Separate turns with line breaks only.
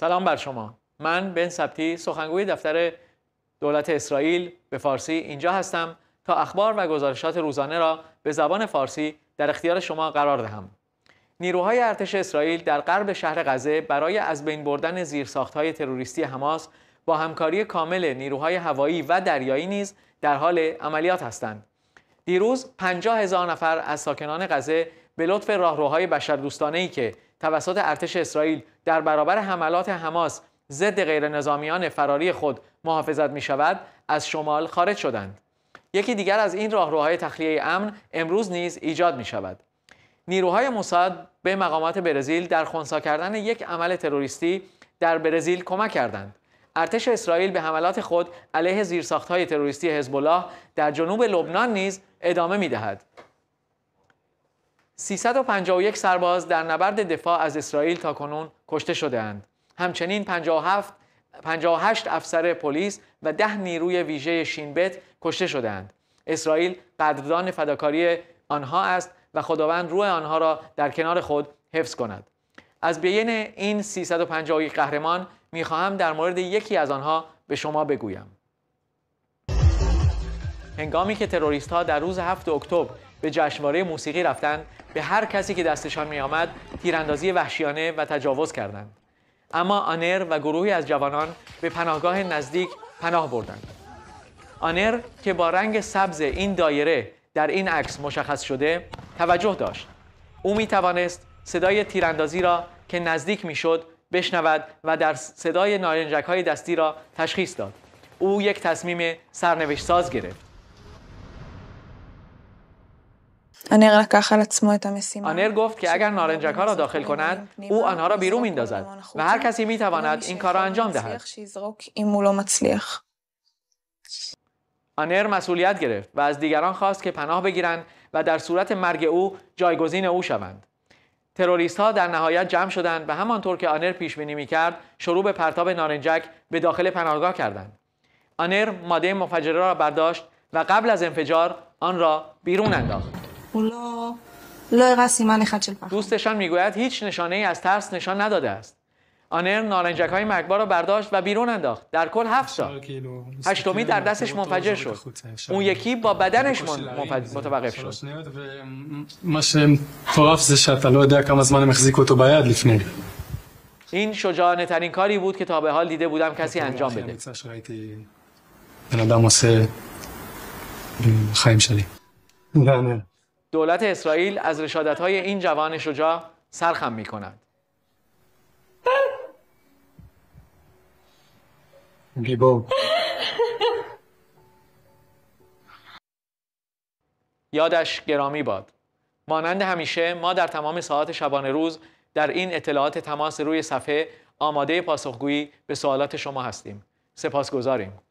سلام بر شما من بن سبتی سخنگوی دفتر دولت اسرائیل به فارسی اینجا هستم تا اخبار و گزارشات روزانه را به زبان فارسی در اختیار شما قرار دهم نیروهای ارتش اسرائیل در غرب شهر غزه برای از بین بردن زیرساختهای تروریستی حماس با همکاری کامل نیروهای هوایی و دریایی نیز در حال عملیات هستند دیروز 50 هزار نفر از ساکنان غزه به لطف راهروهای بشردوستانه ای که توسط ارتش اسرائیل در برابر حملات حماس ضد غیرنظامیان فراری خود محافظت می شود از شمال خارج شدند. یکی دیگر از این راهروهای تخلیه امن امروز نیز ایجاد می شود. نیروهای موساد به مقامات برزیل در خونسا کردن یک عمل تروریستی در برزیل کمک کردند. ارتش اسرائیل به حملات خود علیه های تروریستی حزب الله در جنوب لبنان نیز ادامه می دهد. 351 سرباز در نبرد دفاع از اسرائیل تا کنون کشته اند. همچنین 57 58 افسر پلیس و 10 نیروی ویژه شینبت کشته شدهاند. اسرائیل قدردان فداکاری آنها است و خداوند روح آنها را در کنار خود حفظ کند. از بین این 351 قهرمان میخواهم در مورد یکی از آنها به شما بگویم. هنگامی که تروریست ها در روز 7 اکتبر به جشنواره موسیقی رفتند به هر کسی که دستشان می آمد تیراندازی وحشیانه و تجاوز کردند اما آنر و گروهی از جوانان به پناهگاه نزدیک پناه بردند آنر که با رنگ سبز این دایره در این عکس مشخص شده توجه داشت او می توانست صدای تیراندازی را که نزدیک میشد بشنود و در صدای نارنجک های دستی را تشخیص داد او یک تصمیم سرنوشت ساز گرفت آنر گفت که اگر نارنجک ها را داخل کند او آنها را بیرون میندازد و هر کسی می تواند این کار را انجام دهد آنر مسئولیت گرفت و از دیگران خواست که پناه بگیرند و در صورت مرگ او جایگزین او شوند تروریست ها در نهایت جمع شدند و همانطور که آنر پیش بینی میکرد شروع به پرتاب نارنجک به داخل پناهگاه کردند آنر ماده مفجره را برداشت و قبل از انفجار آن را بیرون انداخت دوستشان میگوید هیچ نشانه ای از ترس نشان نداده است آنر نارنجک های مگبا را برداشت و بیرون انداخت در کل هفت سال هشتمی در دستش منفجر شد اون یکی با بدنش متوقف شد این شجاعانه ترین کاری بود که تا به حال دیده بودم کسی انجام بده این آدم واسه خیم شدیم. نه نه دولت اسرائیل از رشادت های این جوان شجاع سرخم می کند یادش گرامی باد مانند همیشه ما در تمام ساعات شبانه روز در این اطلاعات تماس روی صفحه آماده پاسخگویی به سوالات شما هستیم سپاسگزاریم